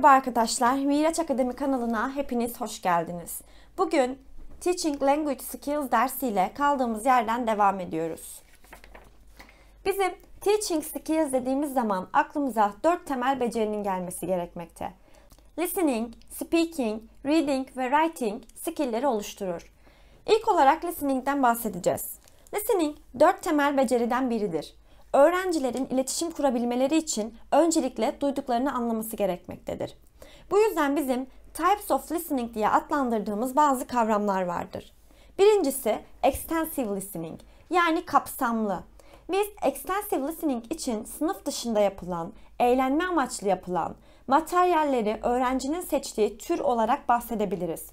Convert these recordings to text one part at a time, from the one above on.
Merhaba arkadaşlar, Miraç Akademi kanalına hepiniz hoş geldiniz. Bugün Teaching Language Skills dersiyle kaldığımız yerden devam ediyoruz. Bizim Teaching Skills dediğimiz zaman aklımıza dört temel becerinin gelmesi gerekmekte. Listening, Speaking, Reading ve Writing skillleri oluşturur. İlk olarak Listening'den bahsedeceğiz. Listening dört temel beceriden biridir öğrencilerin iletişim kurabilmeleri için öncelikle duyduklarını anlaması gerekmektedir. Bu yüzden bizim types of listening diye adlandırdığımız bazı kavramlar vardır. Birincisi extensive listening yani kapsamlı. Biz extensive listening için sınıf dışında yapılan, eğlenme amaçlı yapılan materyalleri öğrencinin seçtiği tür olarak bahsedebiliriz.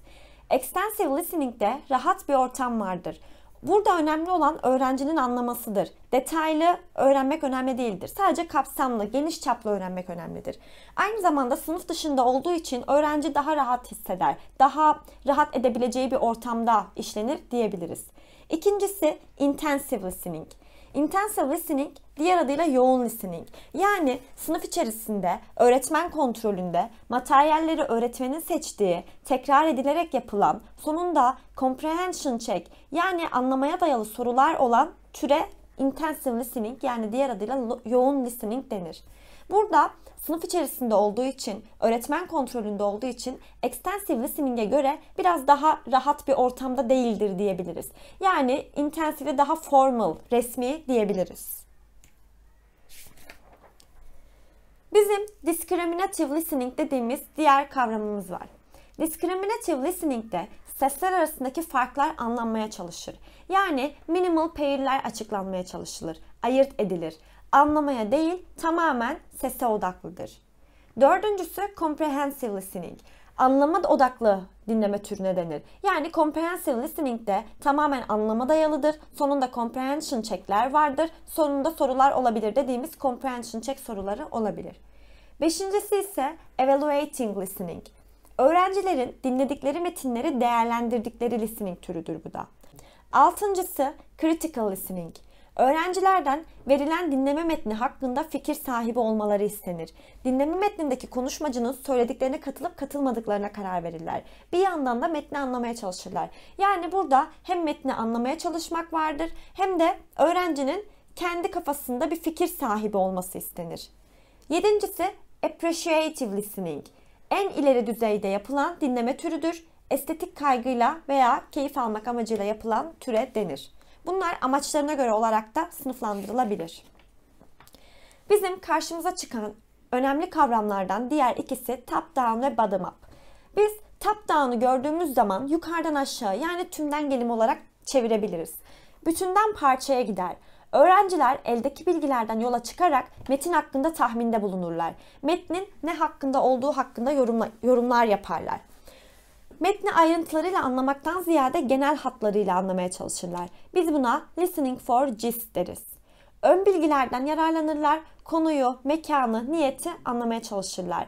Extensive listening'de rahat bir ortam vardır. Burada önemli olan öğrencinin anlamasıdır. Detaylı öğrenmek önemli değildir. Sadece kapsamlı, geniş çaplı öğrenmek önemlidir. Aynı zamanda sınıf dışında olduğu için öğrenci daha rahat hisseder. Daha rahat edebileceği bir ortamda işlenir diyebiliriz. İkincisi intensive listening. Intensive listening diğer adıyla yoğun listening. Yani sınıf içerisinde öğretmen kontrolünde materyalleri öğretmenin seçtiği, tekrar edilerek yapılan, sonunda comprehension check yani anlamaya dayalı sorular olan türe intensive listening yani diğer adıyla yoğun listening denir. Burada sınıf içerisinde olduğu için, öğretmen kontrolünde olduğu için extensive listening'e göre biraz daha rahat bir ortamda değildir diyebiliriz. Yani intensive daha formal, resmi diyebiliriz. Bizim discriminative listening dediğimiz diğer kavramımız var. Discriminative listening'de sesler arasındaki farklar anlanmaya çalışır. Yani minimal pair'ler açıklanmaya çalışılır, ayırt edilir anlamaya değil tamamen sese odaklıdır. Dördüncüsü comprehensive listening. Anlama odaklı dinleme türüne denir. Yani comprehensive listening de tamamen anlama dayalıdır. Sonunda comprehension check'ler vardır. Sonunda sorular olabilir dediğimiz comprehension check soruları olabilir. Beşincisi ise evaluating listening. Öğrencilerin dinledikleri metinleri değerlendirdikleri listening türüdür bu da. Altıncısı critical listening. Öğrencilerden verilen dinleme metni hakkında fikir sahibi olmaları istenir. Dinleme metnindeki konuşmacının söylediklerine katılıp katılmadıklarına karar verirler. Bir yandan da metni anlamaya çalışırlar. Yani burada hem metni anlamaya çalışmak vardır hem de öğrencinin kendi kafasında bir fikir sahibi olması istenir. Yedincisi appreciative listening. En ileri düzeyde yapılan dinleme türüdür. Estetik kaygıyla veya keyif almak amacıyla yapılan türe denir. Bunlar amaçlarına göre olarak da sınıflandırılabilir. Bizim karşımıza çıkan önemli kavramlardan diğer ikisi top down ve bottom up. Biz top down'u gördüğümüz zaman yukarıdan aşağı yani tümden gelim olarak çevirebiliriz. Bütünden parçaya gider. Öğrenciler eldeki bilgilerden yola çıkarak metin hakkında tahminde bulunurlar. Metnin ne hakkında olduğu hakkında yorumla, yorumlar yaparlar metni ayrıntılarıyla anlamaktan ziyade genel hatlarıyla anlamaya çalışırlar. Biz buna listening for gist deriz. Ön bilgilerden yararlanırlar, konuyu, mekanı, niyeti anlamaya çalışırlar.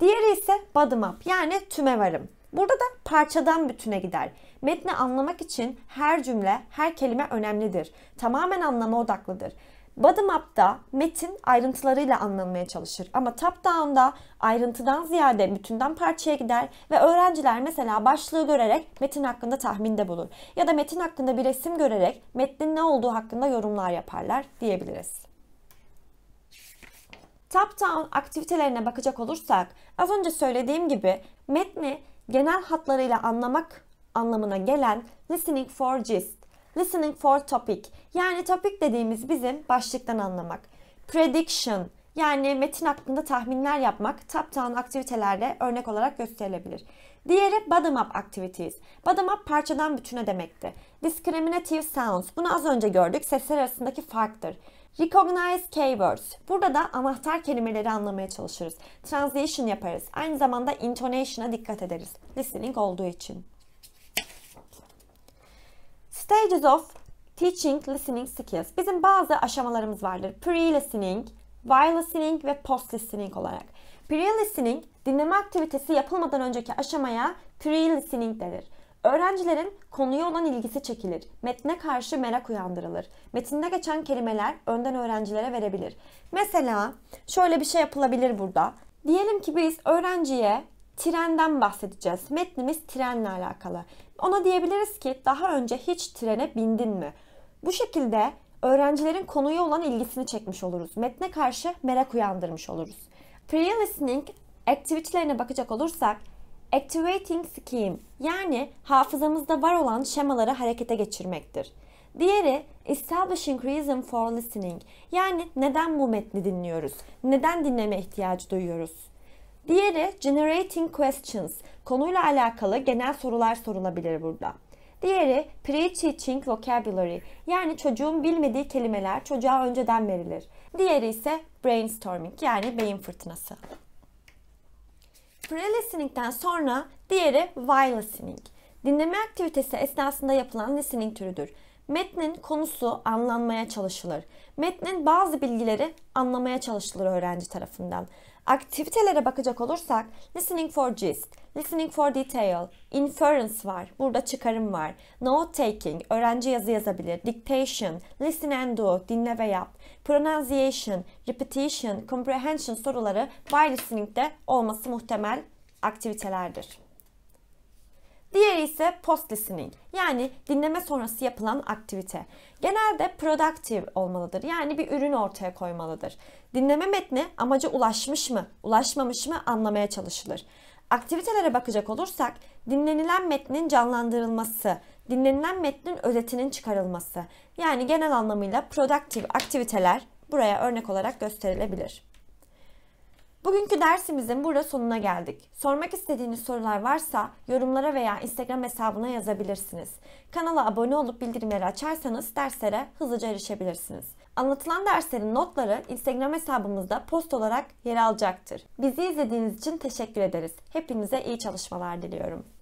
Diğeri ise bottom up yani tüme varım. Burada da parçadan bütüne gider. Metni anlamak için her cümle, her kelime önemlidir. Tamamen anlama odaklıdır. Bottom up'ta metin ayrıntılarıyla anlamaya çalışır ama top down'da ayrıntıdan ziyade bütünden parçaya gider ve öğrenciler mesela başlığı görerek metin hakkında tahminde bulur ya da metin hakkında bir resim görerek metnin ne olduğu hakkında yorumlar yaparlar diyebiliriz. Top down aktivitelerine bakacak olursak az önce söylediğim gibi metni genel hatlarıyla anlamak anlamına gelen listening for gist Listening for topic. Yani topic dediğimiz bizim başlıktan anlamak. Prediction. Yani metin hakkında tahminler yapmak top-down aktivitelerde örnek olarak gösterilebilir. Diğeri bottom-up activities. Bottom-up parçadan bütüne demekti. Discriminative sounds. Bunu az önce gördük. Sesler arasındaki farktır. Recognize keywords. Burada da anahtar kelimeleri anlamaya çalışırız. Translation yaparız. Aynı zamanda intonation'a dikkat ederiz. Listening olduğu için. Stages of Teaching Listening Skills. Bizim bazı aşamalarımız vardır. Pre-listening, while listening ve post listening olarak. Pre-listening dinleme aktivitesi yapılmadan önceki aşamaya pre-listening denir. Öğrencilerin konuya olan ilgisi çekilir. Metne karşı merak uyandırılır. Metinde geçen kelimeler önden öğrencilere verebilir. Mesela şöyle bir şey yapılabilir burada. Diyelim ki biz öğrenciye trenden bahsedeceğiz. Metnimiz trenle alakalı. Ona diyebiliriz ki daha önce hiç trene bindin mi? Bu şekilde öğrencilerin konuya olan ilgisini çekmiş oluruz. Metne karşı merak uyandırmış oluruz. Pre-listening activity'lerine bakacak olursak activating scheme yani hafızamızda var olan şemaları harekete geçirmektir. Diğeri establishing reason for listening yani neden bu metni dinliyoruz? Neden dinleme ihtiyacı duyuyoruz? Diğeri generating questions. Konuyla alakalı genel sorular sorulabilir burada. Diğeri pre-teaching vocabulary yani çocuğun bilmediği kelimeler çocuğa önceden verilir. Diğeri ise brainstorming yani beyin fırtınası. Pre-listening'den sonra diğeri why listening. Dinleme aktivitesi esnasında yapılan listening türüdür. Metnin konusu anlanmaya çalışılır. Metnin bazı bilgileri anlamaya çalışılır öğrenci tarafından. Aktivitelere bakacak olursak listening for gist, listening for detail, inference var, burada çıkarım var, note taking, öğrenci yazı yazabilir, dictation, listen and do, dinle ve yap, pronunciation, repetition, comprehension soruları by listening'de olması muhtemel aktivitelerdir. Diğeri ise post listening yani dinleme sonrası yapılan aktivite. Genelde productive olmalıdır yani bir ürün ortaya koymalıdır. Dinleme metni amaca ulaşmış mı, ulaşmamış mı anlamaya çalışılır. Aktivitelere bakacak olursak dinlenilen metnin canlandırılması, dinlenilen metnin özetinin çıkarılması yani genel anlamıyla productive aktiviteler buraya örnek olarak gösterilebilir. Bugünkü dersimizin burada sonuna geldik. Sormak istediğiniz sorular varsa yorumlara veya Instagram hesabına yazabilirsiniz. Kanala abone olup bildirimleri açarsanız derslere hızlıca erişebilirsiniz. Anlatılan derslerin notları Instagram hesabımızda post olarak yer alacaktır. Bizi izlediğiniz için teşekkür ederiz. Hepinize iyi çalışmalar diliyorum.